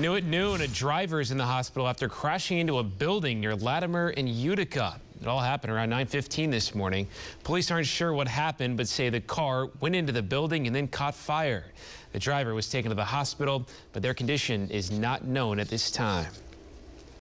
New at noon, a driver is in the hospital after crashing into a building near Latimer in Utica. It all happened around 9.15 this morning. Police aren't sure what happened, but say the car went into the building and then caught fire. The driver was taken to the hospital, but their condition is not known at this time.